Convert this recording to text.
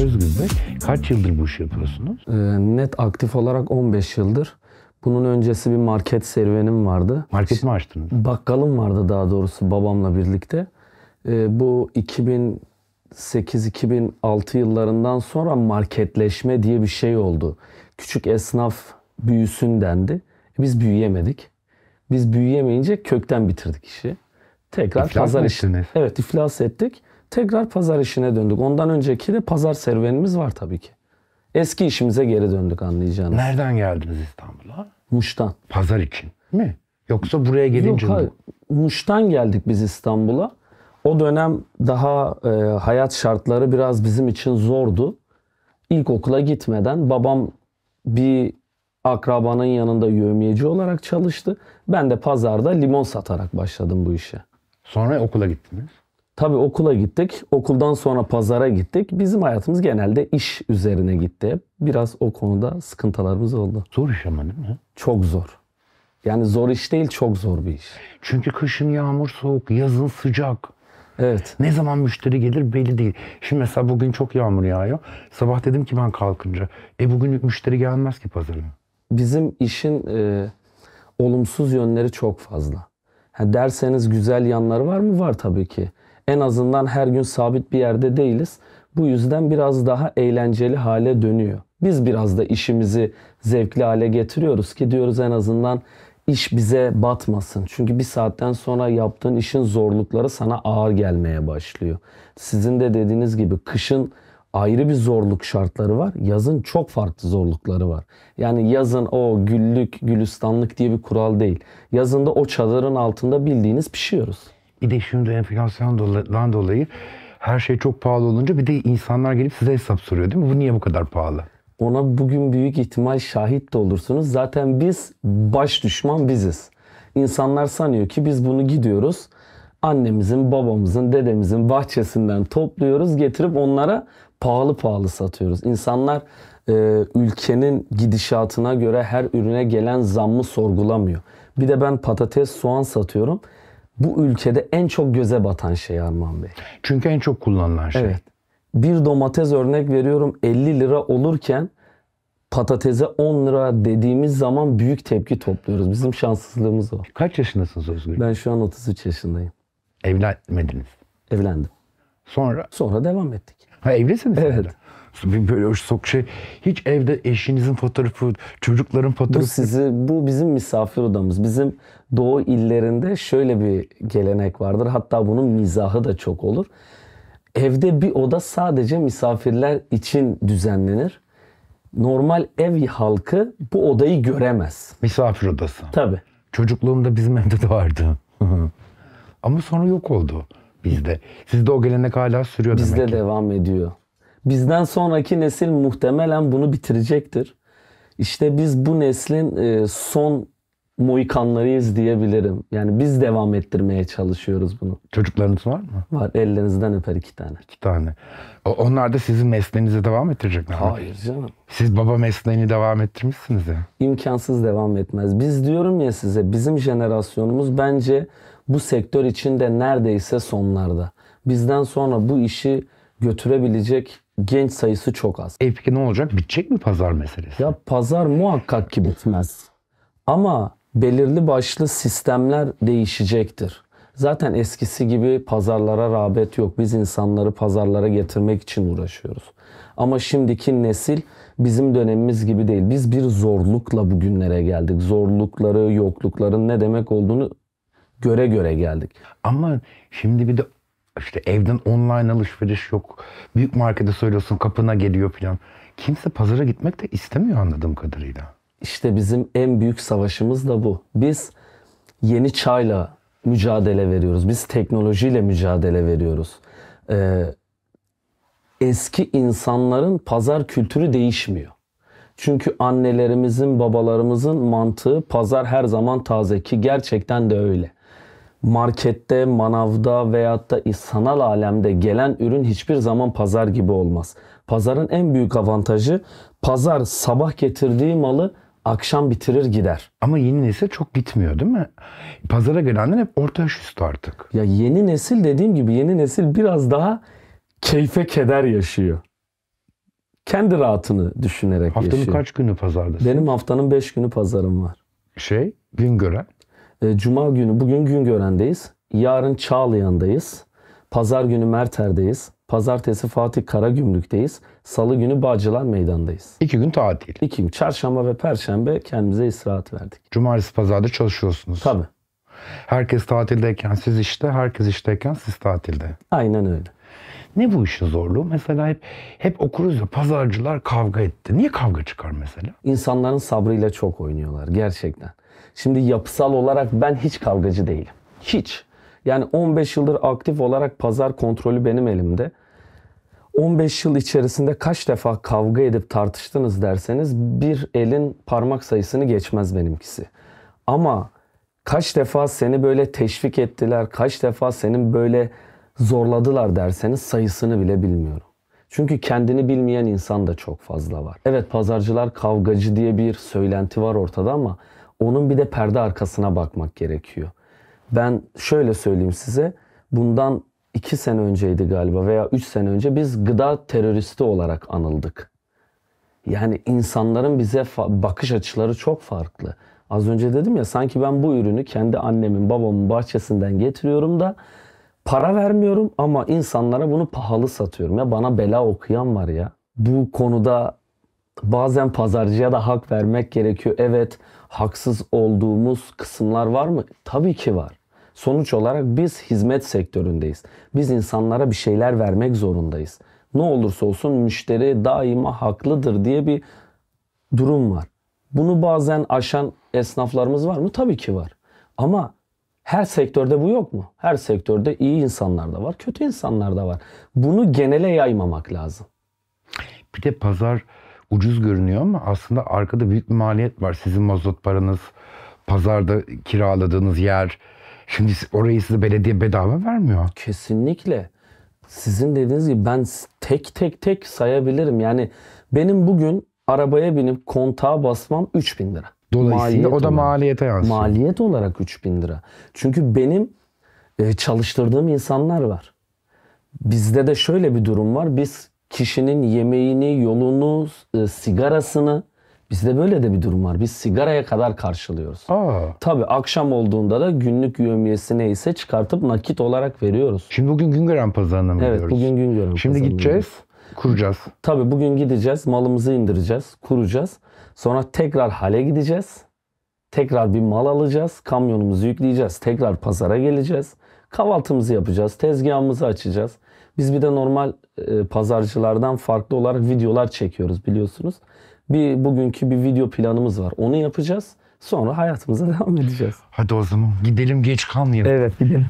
Özgün Bey, kaç yıldır bu işi yapıyorsunuz? E, net aktif olarak 15 yıldır. Bunun öncesi bir market serüvenim vardı. Market mi açtınız? Bakkalım vardı daha doğrusu babamla birlikte. E, bu 2008-2006 yıllarından sonra marketleşme diye bir şey oldu. Küçük esnaf büyüsün dendi. E, biz büyüyemedik. Biz büyüyemeyince kökten bitirdik işi. Tekrar iflas pazar işi. Evet iflas ettik. Tekrar pazar işine döndük. Ondan önceki de pazar serüvenimiz var tabii ki. Eski işimize geri döndük anlayacağınız. Nereden geldiniz İstanbul'a? Muş'tan. Pazar için mi? Yoksa buraya gelince Yok, mi? Muş'tan geldik biz İstanbul'a. O dönem daha e, hayat şartları biraz bizim için zordu. İlk okula gitmeden babam bir akrabanın yanında yövmiyeci olarak çalıştı. Ben de pazarda limon satarak başladım bu işe. Sonra okula gittiniz. Tabi okula gittik. Okuldan sonra pazara gittik. Bizim hayatımız genelde iş üzerine gitti. Biraz o konuda sıkıntılarımız oldu. Zor iş ama değil mi? Çok zor. Yani zor iş değil, çok zor bir iş. Çünkü kışın yağmur soğuk, yazın sıcak. Evet. Ne zaman müşteri gelir belli değil. Şimdi mesela bugün çok yağmur yağıyor. Sabah dedim ki ben kalkınca. E bugün müşteri gelmez ki pazara. Bizim işin e, olumsuz yönleri çok fazla. Ha derseniz güzel yanları var mı? Var tabii ki. En azından her gün sabit bir yerde değiliz. Bu yüzden biraz daha eğlenceli hale dönüyor. Biz biraz da işimizi zevkli hale getiriyoruz ki diyoruz en azından iş bize batmasın. Çünkü bir saatten sonra yaptığın işin zorlukları sana ağır gelmeye başlıyor. Sizin de dediğiniz gibi kışın ayrı bir zorluk şartları var. Yazın çok farklı zorlukları var. Yani yazın o güllük, gülistanlık diye bir kural değil. Yazında o çadırın altında bildiğiniz pişiyoruz. Bir de şimdi enflasyondan dolayı her şey çok pahalı olunca bir de insanlar gelip size hesap soruyor değil mi? Bu niye bu kadar pahalı? Ona bugün büyük ihtimal şahit de olursunuz. Zaten biz baş düşman biziz. İnsanlar sanıyor ki biz bunu gidiyoruz. Annemizin, babamızın, dedemizin bahçesinden topluyoruz, getirip onlara pahalı pahalı satıyoruz. İnsanlar e, ülkenin gidişatına göre her ürüne gelen zammı sorgulamıyor. Bir de ben patates, soğan satıyorum bu ülkede en çok göze batan şey Arman Bey. Çünkü en çok kullanılan şey. Evet. Bir domates örnek veriyorum 50 lira olurken patatese 10 lira dediğimiz zaman büyük tepki topluyoruz. Bizim şanssızlığımız o. Kaç yaşındasınız Özgür? Ben şu an 33 yaşındayım. Evlenmediniz. Evlendim. Sonra? Sonra devam ettik. Ha evlisiniz? Evet. Sonra böyle hoş sok şey. Hiç evde eşinizin fotoğrafı, çocukların fotoğrafı. Bu sizi, bu bizim misafir odamız. Bizim doğu illerinde şöyle bir gelenek vardır. Hatta bunun mizahı da çok olur. Evde bir oda sadece misafirler için düzenlenir. Normal ev halkı bu odayı göremez. Misafir odası. Tabii. Çocukluğumda bizim evde de vardı. Ama sonra yok oldu bizde. Sizde o gelenek hala sürüyor Bizde demek ki. Bizde devam ediyor. Bizden sonraki nesil muhtemelen bunu bitirecektir. İşte biz bu neslin e, son moikanlarıyız diyebilirim. Yani biz devam ettirmeye çalışıyoruz bunu. Çocuklarınız var mı? Var. Ellerinizden öper iki tane. İki tane. O, onlar da sizin mesleğinizi devam ettirecekler mi? Hayır canım. Siz baba mesleğini devam ettirmişsiniz ya. İmkansız devam etmez. Biz diyorum ya size bizim jenerasyonumuz bence bu sektör içinde neredeyse sonlarda. Bizden sonra bu işi götürebilecek genç sayısı çok az. E peki ne olacak? Bitecek mi pazar meselesi? Ya pazar muhakkak ki bitmez. Ama belirli başlı sistemler değişecektir. Zaten eskisi gibi pazarlara rağbet yok. Biz insanları pazarlara getirmek için uğraşıyoruz. Ama şimdiki nesil bizim dönemimiz gibi değil. Biz bir zorlukla bugünlere geldik. Zorlukları, yoklukların ne demek olduğunu göre göre geldik. Ama şimdi bir de işte evden online alışveriş yok. Büyük markete söylüyorsun kapına geliyor falan. Kimse pazara gitmek de istemiyor anladığım kadarıyla. İşte bizim en büyük savaşımız da bu. Biz yeni çayla mücadele veriyoruz. Biz teknolojiyle mücadele veriyoruz. Ee, eski insanların pazar kültürü değişmiyor. Çünkü annelerimizin, babalarımızın mantığı pazar her zaman taze ki gerçekten de öyle markette, manavda veyahut da sanal alemde gelen ürün hiçbir zaman pazar gibi olmaz. Pazarın en büyük avantajı pazar sabah getirdiği malı akşam bitirir gider. Ama yeni nesil çok gitmiyor değil mi? Pazara gelenler hep orta yaş üstü artık. Ya yeni nesil dediğim gibi yeni nesil biraz daha keyfe keder yaşıyor. Kendi rahatını düşünerek Haftanın yaşıyor. Haftanın kaç günü pazardasın? Benim haftanın beş günü pazarım var. Şey, gün gören? E, Cuma günü bugün gün görendeyiz, Yarın Çağlayan'dayız. Pazar günü Merter'deyiz. Pazartesi Fatih Karagümrük'teyiz. Salı günü Bağcılar Meydan'dayız. İki gün tatil. İki gün. Çarşamba ve Perşembe kendimize istirahat verdik. Cumartesi Pazar'da çalışıyorsunuz. Tabii. Herkes tatildeyken siz işte, herkes işteyken siz tatilde. Aynen öyle. Ne bu işin zorluğu? Mesela hep hep okuruz ya pazarcılar kavga etti. Niye kavga çıkar mesela? İnsanların sabrıyla çok oynuyorlar gerçekten. Şimdi yapısal olarak ben hiç kavgacı değilim. Hiç. Yani 15 yıldır aktif olarak pazar kontrolü benim elimde. 15 yıl içerisinde kaç defa kavga edip tartıştınız derseniz bir elin parmak sayısını geçmez benimkisi. Ama kaç defa seni böyle teşvik ettiler, kaç defa senin böyle zorladılar derseniz sayısını bile bilmiyorum. Çünkü kendini bilmeyen insan da çok fazla var. Evet pazarcılar kavgacı diye bir söylenti var ortada ama onun bir de perde arkasına bakmak gerekiyor. Ben şöyle söyleyeyim size. Bundan 2 sene önceydi galiba veya 3 sene önce biz gıda teröristi olarak anıldık. Yani insanların bize bakış açıları çok farklı. Az önce dedim ya sanki ben bu ürünü kendi annemin babamın bahçesinden getiriyorum da para vermiyorum ama insanlara bunu pahalı satıyorum. Ya bana bela okuyan var ya. Bu konuda bazen pazarcıya da hak vermek gerekiyor. Evet haksız olduğumuz kısımlar var mı? Tabii ki var. Sonuç olarak biz hizmet sektöründeyiz. Biz insanlara bir şeyler vermek zorundayız. Ne olursa olsun müşteri daima haklıdır diye bir durum var. Bunu bazen aşan esnaflarımız var mı? Tabii ki var. Ama her sektörde bu yok mu? Her sektörde iyi insanlar da var, kötü insanlar da var. Bunu genele yaymamak lazım. Bir de pazar ucuz görünüyor ama aslında arkada büyük bir maliyet var. Sizin mazot paranız, pazarda kiraladığınız yer. Şimdi orayı size belediye bedava vermiyor. Kesinlikle. Sizin dediğiniz gibi ben tek tek tek sayabilirim. Yani benim bugün arabaya binip kontağa basmam 3000 lira. Dolayısıyla maliyet o da olarak, maliyete yansıyor. Maliyet olarak 3000 lira. Çünkü benim e, çalıştırdığım insanlar var. Bizde de şöyle bir durum var. Biz kişinin yemeğini, yolunu, e, sigarasını bizde böyle de bir durum var. Biz sigaraya kadar karşılıyoruz. Aa. Tabii akşam olduğunda da günlük yövmiyesi neyse çıkartıp nakit olarak veriyoruz. Şimdi bugün Güngören pazarına mı Evet gidiyoruz? bugün Güngören Şimdi gideceğiz, gidiyoruz. kuracağız. Tabii bugün gideceğiz, malımızı indireceğiz, kuracağız. Sonra tekrar hale gideceğiz. Tekrar bir mal alacağız, kamyonumuzu yükleyeceğiz, tekrar pazara geleceğiz. Kahvaltımızı yapacağız, tezgahımızı açacağız. Biz bir de normal e, pazarcılardan farklı olarak videolar çekiyoruz biliyorsunuz. Bir bugünkü bir video planımız var. Onu yapacağız. Sonra hayatımıza devam edeceğiz. Hadi o zaman gidelim geç kalmayalım. Evet gidelim.